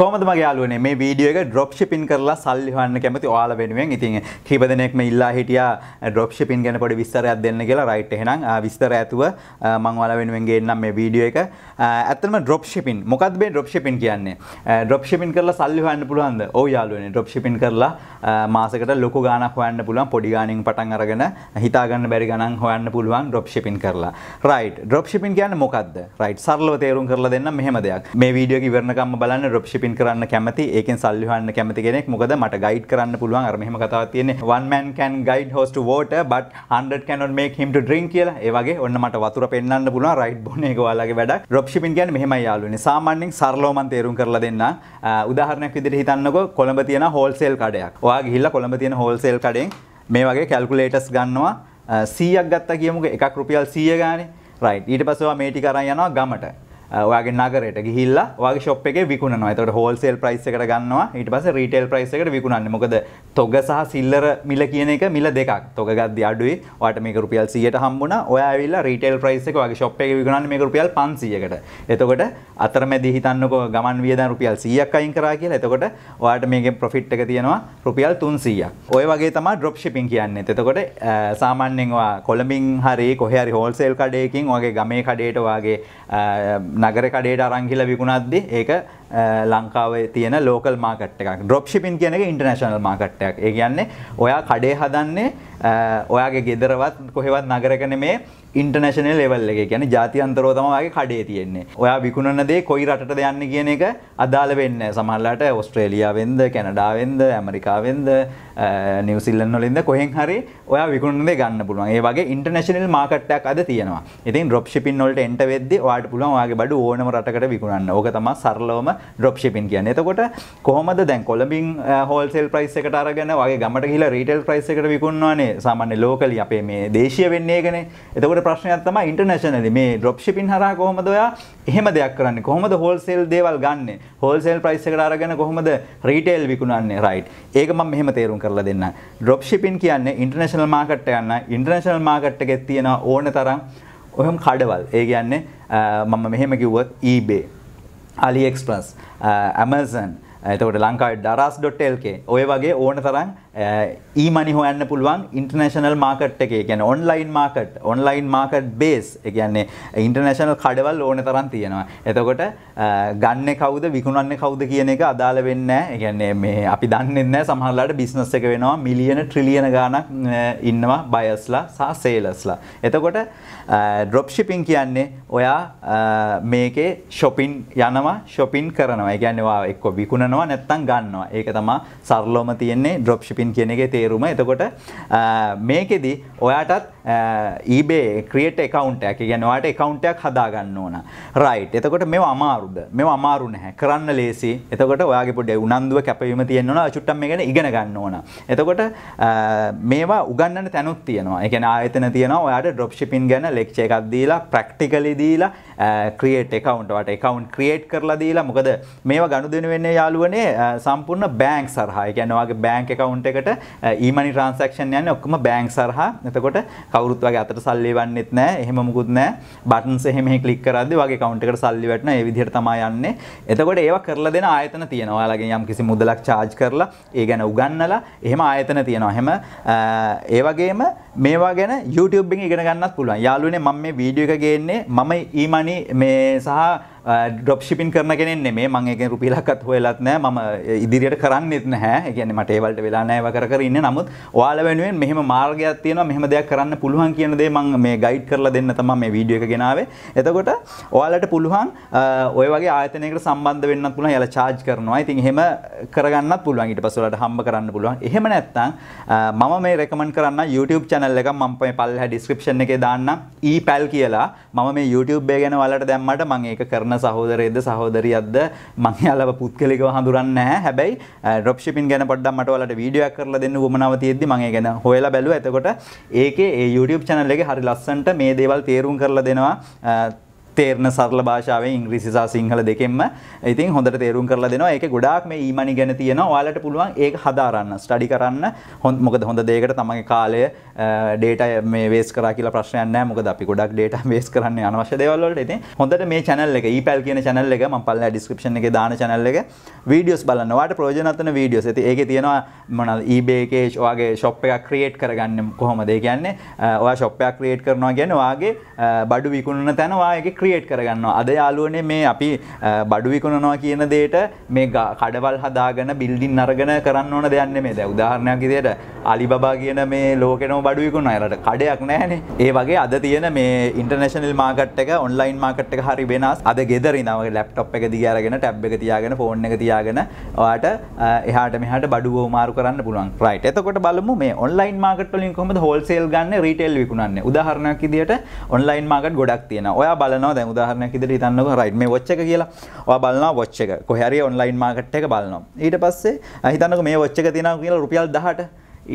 කොමද මගේයාලුවන මේ වීඩියෝ එක drop shipping කරලා සල්ලි හන්න කැමති ඔයාලා වෙනුවෙන් ඉතින් කීප දෙනෙක්ම ඉල්ලා හිටියා ඩොප් ශිපින් ගැන පොඩි විස්තරයක් දෙන්න කියලා රයිට් එහෙනම් විස්තර ඇතුව මම ඔයාලා වෙනුවෙන් ගේන්නම් මේ වීඩියෝ එක ඇත්තටම ඩොප් ශිපින් මොකක්ද මේ ඩොප් ශිපින් කියන්නේ ඩොප් ශිපින් කරලා සල්ලි හොයන්න පුළුවන්ද ඔව් යාළුවනේ ඩොප් ශිපින් කරලා මාසෙකට ලොකු ගාණක් හොයන්න පුළුවන් පොඩි ගාණකින් පටන් අරගෙන හිතා ගන්න බැරි ගණන් හොයන්න පුළුවන් ඩොප් ශිපින් කරලා රයිට් ඩොප් ශිපින් කියන්නේ මොකක්ද රයිට් සරලව තේරුම් කරලා දෙන්න මෙහෙම දෙයක් මේ වීඩියෝ එක ඉවරනකම්ම බලන්න ඩොප් ශිපින් ෂොපින් කරන්න කැමති ඒකෙන් සල්ලි හොයන්න කැමති කෙනෙක් මොකද මට ගයිඩ් කරන්න පුළුවන් අර මෙහෙම කතාවක් තියෙන්නේ one man can guide horse to water but 100 cannot make him to drink කියලා ඒ වගේ ඔන්න මට වතුර පෙන්වන්න පුළුවන් රයිඩ් බොන එක ඔයාලගේ වැඩක් drop shipping කියන්නේ මෙහෙමයි යාළුවනේ සාමාන්‍යයෙන් සරලව මම තේරුම් කරලා දෙන්න උදාහරණයක් විදිහට හිතන්නකෝ කොළඹ තියෙන හෝල්සේල් කඩයක් ඔයා ගිහිල්ලා කොළඹ තියෙන හෝල්සේල් කඩෙන් මේ වගේ කැල්කුලේටර්ස් ගන්නවා 100ක් ගත්තා කියමුකෝ එකක් රුපියල් 100 ගානේ රයිට් ඊට පස්සේ ඔයා මේ ටික අරන් යනවා ගමට ඔයාගේ නගරයට ගිහිල්ලා වගේ ශොප් එකේ විකුණනවා. එතකොට හෝල්සේල් ප්‍රයිස් එකට ගන්නවා. ඊට පස්සේ රීටේල් ප්‍රයිස් එකට විකුණන්නේ. මොකද තොග සහ සිල්ලර මිල කියන එක මිල දෙකක්. තොග ගද්දි අඩුයි. ඔයාට මේක රුපියල් 100ට හම්බුණා. ඔයා ඇවිල්ලා රීටේල් ප්‍රයිස් එක වගේ ශොප් එකේ විකුණන්නේ මේක රුපියල් 500කට. එතකොට අතරමැදි හිතන්නකෝ ගමන් වියදම් රුපියල් 100ක් අයින් කරා කියලා. එතකොට ඔයාට මේකෙන් ප්‍රොෆිට් එක තියෙනවා රුපියල් 300ක්. ඔය වගේ තමයි ඩ්‍රොප් ෂිපින් කියන්නේ. එතකොට සාමාන්‍යයෙන් ඔයා කොළඹින් හරි කොහේ හරි හෝල්සේල් කඩේකින් ඔයගේ ගමේ කඩේට ඔයාගේ නගර කඩේට අරංහිල විකුණද්දි ඒක ලංකාවේ තියෙන ලෝකල් මාකට් එකක් ඩොප්ෂිපින් කියන එක ඉන්ටර්නශනල් මාකට් එකක් ඒ කියන්නේ ඔයා කඩේ හදන්නේ ඔයාගේ ගෙදරවත් කොහෙවත් නගරකන මේ ඉන්ටර්නශනල් ලෙවල් එක කියන ජාතින්තරෝ තමගේ කඩේ තියෙන්නේ ඔයා විකුණන දේ කොයි රටට යන්න කියන එක අදාළ වෙන්න සමහරලාට ඔස්ට්‍රේලියාවෙන්ද කැනඩාවෙන්ද ඇමරිකාවෙන්ද නිවසිල්ලන් වලින්ද කොහෙන් හරි ඔයා විකුණන දේ ගන්න පුළුවන් ඒ වගේ ඉන්ටර්නශනල් මාකට් එකක් අද තියෙනවා ඉතින් ඩොප්ෂිපින් වලට එන්ට වෙද්දී ඔයාට පුළුවන් ඔයාගේ බඩු ඕනම රටකට විකුණන්න ඕක තමයි සරලවම ඩොප්ෂිපින් කියන්න එතකොට කොහොමද දැන් කොළඹින් හෝල්සෙල් ප්‍රයිස් එකට අරගෙන වගේ ගමට කියලා රීටෙල් ප්‍රයිස් එකට විකුණවානේ සාමාන්‍ය ලෝකලි අපේ මේ දේශය වෙන්නේ ගැන එතකොට ප්‍රශ්නයක් තම ඉන්ටර්නශනල මේ ඩොප්ෂිපින් හර කොහොමද ඔයා එහෙම දෙයක් කරන්න කොහොමද හෝල්සෙල් දේවල් ගන්න හෝල්සෙල් ප්‍රයිස් එකට අරගෙන කොහොමද රීටේල් විකුණන්නේ රයිට් ඒක මම මෙහෙම තේරුම් කරලා දෙන්න ඩොප්ෂිපින් කියන්නේ ඉන්ටර්නේෂනල් මාකට් යන්න ඉන්ටර්නේෂනල් මාකට් එකේ තියෙන ඕන තරම් ඔහොම කඩවල් ඒ කියන්නේ මම මෙහෙම කිව්වොත් eBay AliExpress, uh, Amazon, uh, එතකොට ලංකායි දරස්.lk ඔය වගේ ඕන තරම් ඊමනි හොයන්න පුළුවන් ඉන්ටර්නේශනල් මාකට් එක ගැන online market online market base එකන්නේ ඉන්ටර්නේශනල් කඩවල් ඕන තරන් තියෙනවා. එතකොට ගන්න කවුද විකුණන්න කවුද කියන එක අදාළ වෙන්න එකන්නේ මේ අපි දන්නන්න සහල්ලාට බිස්නස් එක වෙනවා මිලියන ට්‍රිලියන ගානක් ඉන්නවා බයස්ලා සහ සේලස්ලා. එතකොට ඩ්‍රොප්ෂිපින් කියන්නේ ඔයා මේකේ ශොපින් යනවා ශොපින් කරනවා ගැන්නවා එක්ක විකුණනවා නැත්තන් ගන්නවා ඒක තමා සරලෝම තියෙන්නේ ඩ්‍රොප්ෂිපින් ඩොමයින් කියන එක තේරුම එතකොට මේකෙදි ඔයාටත් ඊබේ ක්‍රියට එකකවන්ටයක් ගැනවාට එකකවන්ටයක් හදාගන්න ඕන රයිට් එතකොට මෙ අමාරුද මෙ අමාරු නැහැ කරන්න ලේසි එතකොට ඔයාගේ පොඩ උනන්දුව කැපවීම තියෙන්නවා චුට්ටම් ගැන ඉගෙන ගන්න ඕන එතකොට මේවා උගන්නට තැනුත් තියෙනවා එකන ආයතන තියෙනවා ඔයාට ඩොප්ෂිපින් ගැන ලෙක්ෂ එකක් දීලා ප්‍රක්ටිකලි දීලා ක්‍රියට් එකකවන්ටට එකකවන්් ක්‍රියේට් කරලා දීලා මොකද මේ ගණුදන වෙන්නේ යාලුවනේ uh, සම්පූර්ණ බෑන්ක් සරහා ගැනවාගේ බෑන්ක් එකකවන්් එකට ඊමනි ට්‍රන්සක්ෂන් යන්න ඔක්කම බෑන්ක් සරහ එතකොට කවරුත් වගේ අතට සල්ලි වන්නෙත් නෑ එහෙම මුකුත් නෑ බටන් සෙහෙම කලික් කරද වගේ කවන්ටකට සල්ලි වැටන විදිර තමා යන්නේ එතකොට ඒව කරලා දෙෙන ආයතන තියෙනවාලගේ යම් කිසි මුදලක් චාජ් කරලා ඒ ගැන උගන්නලා එහෙම ආයතන තියෙනවා හෙම uh, ඒවගේම මේවා ගැන YouTubeුබ ඉගෙනගන්න පුළුව යාලුවනේ මම මේ වීඩියෝ එක ගේන්නේ මම ඊමනි මේ සහ ඩොප්ෂිපින් කරන කෙනෙන් නෙමේ මං එක රුපිලක්ත් හොයලත් නෑ මම ඉදිරියට කරන්නෙත් නැහැ ගැන මටේවලට වෙලා නෑව කර ඉන්න නමුත් ඔයාල වෙනුවෙන් මෙහම මාර්ගයක් තියෙන මෙහම දෙයක් කරන්න පුළුවන් කියනදේ මං මේ ගයිඩ් කරලා දෙන්න තම මේ වීඩියෝ එක ගෙනාවේ එතකොට ඔයාලට පුළුවන් ඔය වගේ ආයතනයකට සම්බන්ධ වෙන්න පුළුවන් යාලා චාර්ජ් කරනවා ඉතින් එහෙම කරගන්නත් පුළුවන් ඊට පස්සේ ඔයාලට හම්බ කරන්න පුළුවන් එහෙම නැත්නම් මම මේ රෙකමන්ඩ් කරන්න YouTube channel එක මම මේ පල්ලෙහා description එකේ දාන්නම් e pal කියලා මම මේ YouTube එක ගැන ඔයාලට දැම්මට මම ඒක කරන කරන සහෝදරයද සහෝදරියක්ද මංයාලව පුද්ගලිකව හඳුරන්න නැහැ හැබැයි රොප්ෂිපින් ගැන පොඩ්ඩක් මට ඔයාලට වීඩියෝයක් කරලා දෙන්න උවමනාව තියෙද්දි මම ඒ ගැන හොයලා බැලුවා එතකොට ඒකේ ඒ YouTube channel එකේ හරි ලස්සනට මේ දේවල් තේරුම් කරලා දෙනවා තේරණ සරල භාෂාවෙන් ඉංග්‍රීසි සහ සිංහල දෙකෙන්ම ඉතින් හොඳට තේරුම් කරලා දෙනවා. ඒකේ ගොඩාක් මේ ඊමණි ගැන තියෙනවා. ඔයාලට පුළුවන් ඒක හදාරන්න, ස්ටඩි කරන්න. මොකද හොඳ දෙයකට තමන්ගේ කාලය ඩේටා මේ වේස් කරා කියලා ප්‍රශ්නයක් නැහැ. මොකද අපි ගොඩක් ඩේටා වේස් කරන්නේ අනවශ්‍ය දේවල් වලට. ඉතින් හොඳට මේ channel එක ඊපැල් කියන channel එක මම පල්ලා description එකේ දාන channel එක වීඩියෝස් බලන්න. ඔයාලට ප්‍රයෝජනවත් වෙන වීඩියෝස්. ඉතින් ඒකේ තියෙනවා මොනවාද eBay එකේ ඔයාගේ shop එකක් create කරගන්න කොහොමද? ඒ කියන්නේ ඔයා shop එකක් create කරනවා කියන්නේ ඔයාගේ බඩු විකුණන තැන ඔයාගේ ක්‍රියේට් කරගන්නවා අද යාලුවනේ මේ අපි බඩු විකුණනවා කියන දේට මේ කඩවල් හදාගෙන බිල්ඩින් අරගෙන කරන්න ඕන දෙයක් නෙමෙයි. දැන් උදාහරණයක් විදියට අලිබබා කියන මේ ලෝකෙනම බඩු විකුණන අයට කඩයක් නැහැනේ. ඒ වගේ අද තියෙන මේ ඉන්ටර්නැෂනල් මාකට් එක ඔන්ලයින් මාකට් එක හරි වෙනස්. අද ගෙදරින් අවගේ ලැප්ටොප් එක දිගේ අරගෙන ටැබ් එක තියාගෙන ෆෝන් එක තියාගෙන ඔයාට එහාට මෙහාට බඩු හොමාරු කරන්න පුළුවන්. රයිට්. එතකොට බලමු මේ ඔන්ලයින් මාකට් වලින් කොහොමද හෝල්සේල් ගන්න රීටේල් විකුණන්නේ. උදාහරණයක් විදියට ඔන්ලයින් මාකට් ගොඩක් තියෙනවා. ඔයා බලනවා දැ උදාහරනයක් ඉදිරි තන්නව රයිට් මේ වච්ච එක කියලා ඔය බලන්න වච්ච එක කොහැරි ඔන්ලයින් මාකට් එක බලනවා ඊට පස්සේ හිතන්නක මේ වච්ච එක තියෙනවා කියලා රුපියල් 10ට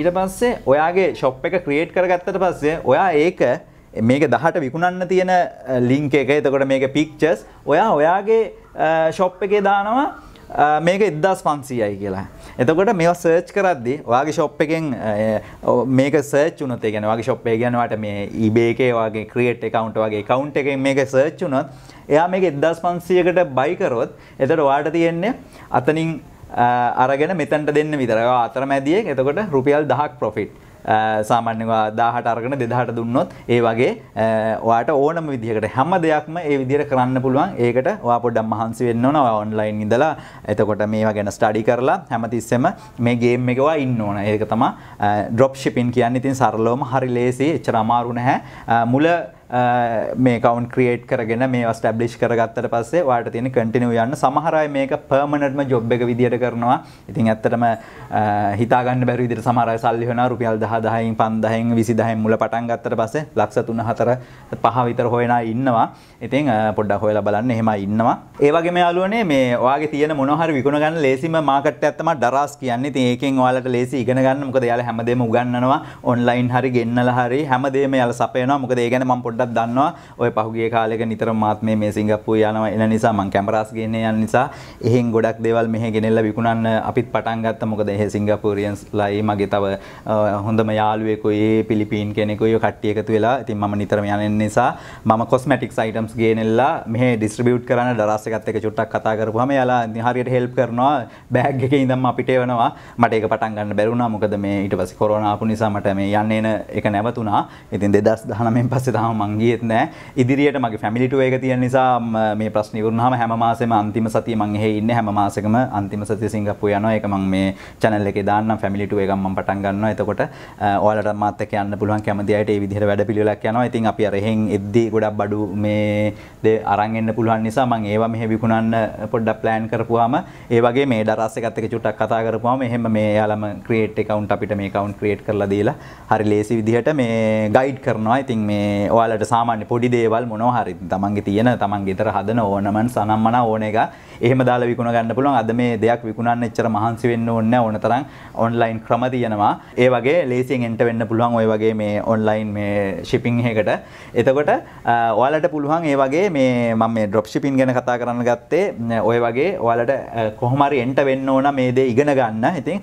ඊට පස්සේ ඔයාගේ ෂොප් එක ක්‍රියේට් කරගත්තට පස්සේ ඔයා ඒක මේක 10ට විකුණන්න තියෙන ලින්ක් එක එතකොට මේක පික්චර්ස් ඔයා ඔයාගේ ෂොප් එකේ දානවා මේක 1500යි කියලා එතකොට මේ සර්ච් කරද්දි ඔයාගේ ෂොප් එකෙන් මේක සර්ච් වුණොත් ඒ කියන්නේ ඔයාගේ ෂොප් එක කියනවාට මේ eBay එකේ ඔයාගේ create account වගේ account එකෙන් මේක සර්ච් වුණොත් එයා මේක 1500කට buy කරොත් එතකොට ඔයාට තියෙන්නේ අතනින් අරගෙන මෙතනට දෙන්න විතරයි. අතරමැදියේ එතකොට රුපියල් 1000ක් profit. සාමාන්‍යවා දාහට අරගෙන දෙදාහට දුන්නොත් ඒ වගේ ඔයාට ඕනම විදිහකට හැම දෙයක්ම ඒ විදිහට කරන්න පුළුවන් ඒකට ඔයා පොඩ්ඩක් මහන්සි වෙන්න ඕන ඔයා ඔන්ලයින් ඉඳලා එතකොට මේවා ගැන ස්ටඩි කරලා හැමතිස්සෙම මේ ගේම් එකේ ඔයා ඉන්න ඕන ඒක තමයි ඩ්‍රොප් ෂිපින් කියන්නේ ඉතින් සරලවම හරි ලේසි එච්චර අමාරු නැහැ මුල මේ කවන් ක්‍රියේට් කරගෙන මේ ස්ටැබ්ලිෂ් කරගත්තට පස්සේ වාට තියෙන කටිනව යන්න සමහරයි මේක පර්මණටම ජොබ් එක විදිහට කරනවා ඉතින් ඇත්තටම හිතාගන්න බැරි විදිහට සමහර අය සල්ලි හොයනවා රුපියල් 10000න් 5000න් 20000න් මුල පටන් ගත්තට පස්සේ ලක්ෂ 3 4 5 විතර හොයන අය ඉන්නවා ඉතින් පොඩ්ඩක් හොයලා බලන්න එහෙම ඉන්නවා ඒ වගේම යාළුවනේ මේ ඔයාගේ තියෙන මොනවා හරි විකුණ ගන්න ලේසිම මාකට් එකක් තමයි ඩරාස් කියන්නේ ඉතින් ඒකෙන් ඔයාලට ලේසි ඉගෙන ගන්න මොකද යාළ හැමදේම උගන්වනවා ඔන්ලයින් හරි ගෙන්නලා හරි හැමදේම යාළ සපයනවා මොකද ඒ ගැන මම පොඩ්ඩක් මටත් දන්නවා ඔය පහුගේ කාලෙක නිතර මාත් මේ මේ සිංගප්පූ යනවා එන නිසා මං කැමරාස් ගෙන යන නිසා එහෙන් ගොඩක් දේවල් මෙහෙ ගෙනෙල්ලා විකුණන්න අපිත් පටන් ගත්තා මොකද එහෙ සිංගප්පූරියන්ස්ලායි මගේ තව හොඳම යාළුවෙකුයි පිලිපීන් කෙනෙකුයි කට්ටිය එකතු වෙලා ඉතින් මම නිතරම යන නිසා මම කොස්මැටික්ස් අයිටම්ස් ගෙනෙල්ලා මෙහෙ ඩිස්ට්‍රිබියුට් කරන්න ඩරස් එකත් එක චුට්ටක් කතා කරපුවාම එයාලා හරියට හෙල්ප් කරනවා බෑග් එකේ ඉඳන් අපිට එවනවා මට ඒක පටන් ගන්න බැරුණා මොකද මේ ඊට පස්සේ කොරෝනා ආපු නිසා මට මේ යන්න එන එක නැවතුණා. ඉතින් 2019 න් පස්සේ තමයි මම මංගේත් නෑ ඉදිරියට මගේ ෆැමිලිට ඒක තියන නිසා මේ ප්‍රශ්න වරුණහම හැම මාසෙම අන්තිම සතිය මං එහෙ ඉන්න හැම මාසෙකම අන්තිම සතිය සිංගප්පු යනවා ඒක මං මේ channel එකේ දාන්නම් ෆැමිලිට එකක් මං පටන් ගන්නවා එතකොට ඔයාලට මාත් එක්ක යන්න පුළුවන් කැමති අයට ඒ විදිහට වැඩපිළිවෙලක් යනවා ඉතින් අපි අර එහෙන් එද්දී ගොඩක් බඩු මේ දේ අරන් එන්න පුළුවන් නිසා මං ඒවා මෙහෙ විකුණන්න පොඩ්ඩක් ප්ලෑන් කරපුවාම ඒ වගේ මේ ඩරස් එකත් එක්ක චුට්ටක් කතා කරපුවාම එහෙම මේ යාලම ක්‍රියේට් account අපිට මේ account create කරලා දීලා හරි ලේසි විදිහට මේ ගයිඩ් කරනවා. ඉතින් මේ ඔයාලට ඔයාට සාමාන්‍ය පොඩි දේවල් මොනහරි තමන්ගේ තියෙන තමන් ගෙතර හදන ඕනමන් සනම්මන ඕන එක එහෙම දාලා විකුණ ගන්න පුළුවන් අද මේ දෙයක් විකුණන්න එච්චර මහන්සි වෙන්න ඕනේ නැහැ ඕනතරම් ඔන්ලයින් ක්‍රම තියෙනවා ඒ වගේ ලේසියෙන් එන්ට වෙන්න පුළුවන් ওই වගේ මේ ඔන්ලයින් මේ ෂිපින් එකකට එතකොට ඔයාලට පුළුවන් ඒ වගේ මේ මම මේ ඩ්‍රොප් ෂිපින් ගැන කතා කරන්න ගත්තේ ওই වගේ ඔයාලට කොහොම හරි එන්ට වෙන්න ඕන මේ දේ ඉගෙන ගන්න ඉතින්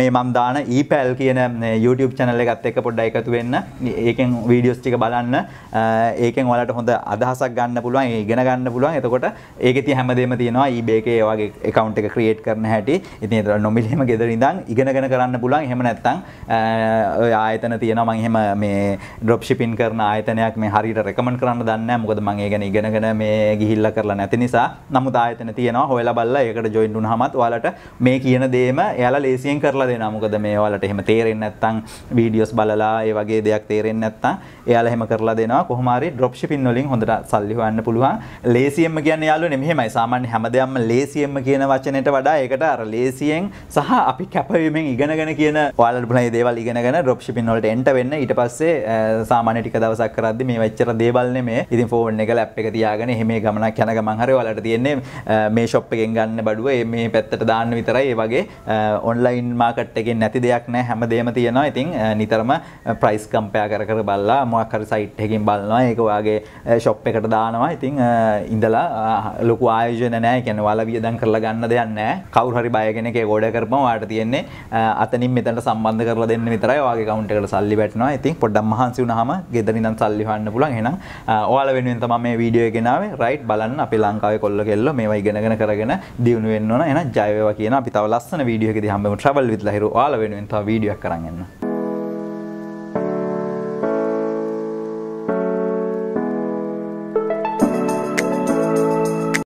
මේ මම දාන ඊපැල් කියන YouTube channel එකත් එක්ක පොඩ්ඩක් එකතු වෙන්න ඒකෙන් වීඩියෝස් ටික බලන්න ඒකෙන් ඔයාලට හොඳ අදහසක් ගන්න පුළුවන් ඉගෙන ගන්න පුළුවන් එතකොට ඒකේ තියෙන හැමදේම තියෙනවා ඊබේක ඒවාගේ එකකවන්් එක ක්‍රියේට් කරන හැටි ඉති තර නොමිලෙම ගෙදර ඉඳං ඉගෙනගෙන කරන්න පුලන් හෙම නැත්තං ආයතන තියෙන මංහෙම මේ ඩොප්ෂිපින් කරන ආයතනයක් මේ හරිට රෙකමන් කරන්න දන්න මොකද මගේ ගැන ඉගෙනගෙන මේ ගිහිල්ල කරලා නැති නිසා නමුත් ආයතන තියෙනවා හොල බල්ල එකට ජොයින්ඩුන් හමත් වාලට මේ කියන දේම එයාලා ලේසියෙන් කරලා දෙෙන මොකද මේ වලට එහෙම තේරෙන් නැත්තං වීඩියෝස් බලලා ඒ වගේ දෙයක් තේරෙන් නැත්තා එයාල හෙම කරලා දෙනවා කොහමරි ඩොප්ෂි පින් වලින් හොඳට සල්ලිහන්න පුළුවන් ලේසියම කියන්න යාලු නෙමෙහෙමයි සාමාන්‍ය හැමදයක් නිකම්ම ලේසියෙන්ම කියන වචනයට වඩා ඒකට අර ලේසියෙන් සහ අපි කැපවීමෙන් ඉගෙනගෙන කියන ඔයාලට පුළුවන් දේවල් ඉගෙනගෙන drop shipping වලට enter වෙන්න ඊට පස්සේ සාමාන්‍ය ටික දවසක් කරද්දි මේ වෙච්චර දේවල් නෙමෙයි. ඉතින් phone එක lap එක තියාගෙන එහෙම ගමනක් යන ගමන් හරි ඔයාලට තියෙන්නේ මේ shop එකෙන් ගන්න බඩුව මේ පැත්තට දාන්න විතරයි. ඒ වගේ online market එකෙන් නැති දෙයක් නෑ හැමදේම තියෙනවා. ඉතින් නිතරම price compare කර කර බලලා මොකක් හරි site එකකින් බලනවා. ඒක ඔයාගේ shop එකට දානවා. ඉතින් ඉඳලා ලොකු ආයෝජන නෑ ගැන වාල වියදන් කරලා ගන්න දෙයක් නෑ කවුරු හරි බය කෙනෙක් ඒක ඕඩර් කරපම ඔයාලට තියෙන්නේ අතනින් මෙතනට සම්බන්ධ කරලා දෙන්න විතරයි ඔයාගේ account එකට සල්ලි වැටෙනවා. ඉතින් පොඩ්ඩක් මහන්සි වුණාම ගෙදර ඉඳන් සල්ලි හොයන්න පුළුවන්. එහෙනම් ඔයාලා වෙනුවෙන් තමයි මේ වීඩියෝ එක ගෙනාවේ. right බලන්න අපේ ලංකාවේ කොල්ල කෙල්ල මේවා ඉගෙනගෙන කරගෙන දියුණු වෙන්න ඕන. එහෙනම් ජය වේවා කියන අපි තව ලස්සන වීඩියෝ එකකදී හම්බෙමු. travel with lahiru ඔයාලා වෙනුවෙන් තව වීඩියෝ එකක් කරන් එන්න.